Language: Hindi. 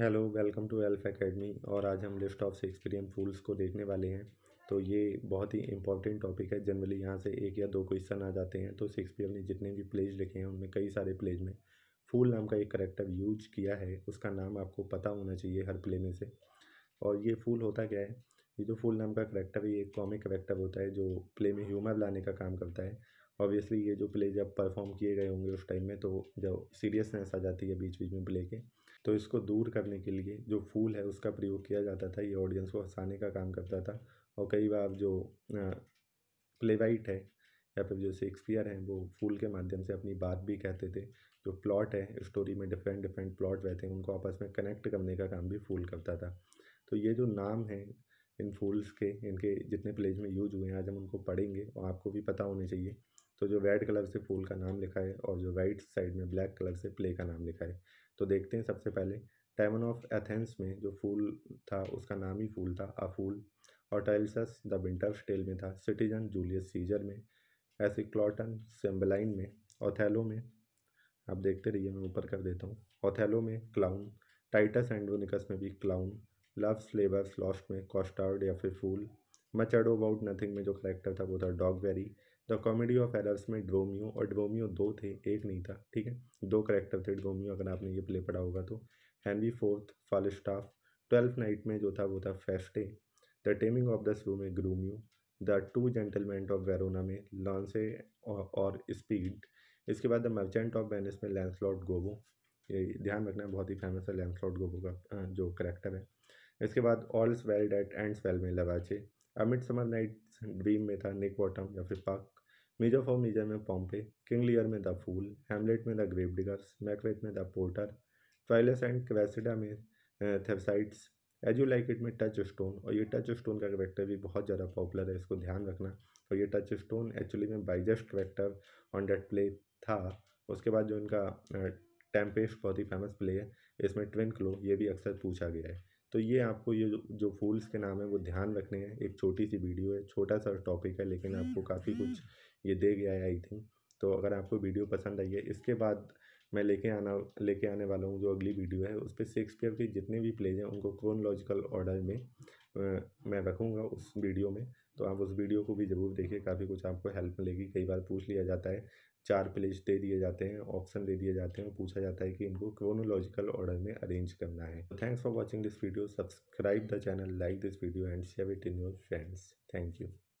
Hello welcome to Elf Academy और आज हम लिस्ट ऑफ शेक्सपियरियन फूल्स को देखने वाले हैं तो ये बहुत ही इंपॉर्टेंट टॉपिक है जनरली यहाँ से एक या दो क्वेश्चन आ जाते हैं तो शेक्सपियर ने जितने भी प्लेज लिखे हैं उनमें कई सारे प्लेज में फूल नाम का एक करेक्टर यूज किया है उसका नाम आपको पता होना चाहिए हर प्ले में से और ये फूल होता क्या है ये जो फूल नाम का करेक्टर है ये एक कॉमिक करेक्टर होता है जो प्ले में ह्यूमर लाने का काम करता है ऑब्वियसली ये जो प्ले जब परफॉर्म किए गए होंगे उस टाइम में तो जब सीरियसनेस आ जाती है बीच बीच में प्ले के तो इसको दूर करने के लिए जो फूल है उसका प्रयोग किया जाता था ये ऑडियंस को हंसाने का काम करता था और कई बार जो प्लेवाइट है या फिर जो शेक्सपियर हैं वो फूल के माध्यम से अपनी बात भी कहते थे जो प्लॉट है स्टोरी में डिफरेंट डिफरेंट प्लॉट रहते हैं उनको आपस में कनेक्ट करने का काम भी फूल करता था तो ये जो नाम है इन फूल्स के इनके जितने प्लेज में यूज हुए हैं आज हम उनको पढ़ेंगे और आपको भी पता होने चाहिए तो जो रेड कलर से फूल का नाम लिखा है और जो राइट साइड में ब्लैक कलर से प्ले का नाम लिखा है तो देखते हैं सबसे पहले टाइमन ऑफ एथेंस में जो फूल था उसका नाम ही फूल था अफूल और टाइल्सस द विंटर स्टेल में था सिटीजन जूलियस सीजर में ऐसे क्लॉटन सेम्बलाइन में ओथेलो में आप देखते रहिए मैं ऊपर कर देता हूँ ओथेलो में क्लाउन टाइटस एंडोनिकस में भी क्लाउन लव फ्लेवर्स लॉस्ट में कॉस्टार्ड या फिर फूल मच अडो अबाउट नथिंग में जो करेक्टर था वो था Dogberry the Comedy of Errors में ड्रोमियो और ड्रोमियो दो थे एक नहीं था ठीक है दो करेक्टर थे ड्रोमियो अगर आपने ये प्ले पढ़ा होगा तो Henry fourth Falstaff twelfth night में जो था वो था Feste the taming of the shrew में Grumio the two gentleman of Verona में लॉन्से और स्पीड इसके बाद द मर्चेंट ऑफ वेनिस में लैंसलॉट गोबो ये ध्यान रखना है बहुत ही फेमस है लैंसलॉट गोबो का जो करेक्टर है इसके बाद all's well that ends well में लवाचे अमिट समर नाइट ड्रीम में था निक वॉटम या फिर पाक मेजर फॉर मेजर में पॉम्पे किंग लियर में द फूल हेमलेट में द ग्रेप डिगर्स मैकवेथ में the porter Troilus and Cressida में Thersites as you like it में टच स्टोन और ये टच स्टोन का करेक्टर भी बहुत ज़्यादा पॉपुलर है इसको ध्यान रखना और ये टच स्टोन एक्चुअली में biggest character on that play था उसके बाद जो इनका टेम्पेस्ट eh, बहुत ही फेमस प्ले है इसमें ट्विन क्लो ये भी अक्सर पूछा गया है तो ये आपको ये जो फूल्स के नाम है वो ध्यान रखने हैं एक छोटी सी वीडियो है छोटा सा टॉपिक है लेकिन हम्म, आपको काफ़ी कुछ हम्म। ये दे गया है आई थिंक तो अगर आपको वीडियो पसंद आई है इसके बाद मैं लेके आना लेके आने वाला हूँ जो अगली वीडियो है उस पर शेक्सपियर के जितने भी प्लेज हैं उनको क्रोनोलॉजिकल ऑर्डर में मैं रखूँगा उस वीडियो में तो आप उस वीडियो को भी ज़रूर देखिए काफ़ी कुछ आपको हेल्प मिलेगी कई बार पूछ लिया जाता है चार प्लेस दे दिए जाते हैं ऑप्शन दे दिए जाते हैं पूछा जाता है कि इनको क्रोनोलॉजिकल ऑर्डर में अरेंज करना है thanks for watching this video subscribe the channel like this video and share it in your friends thank you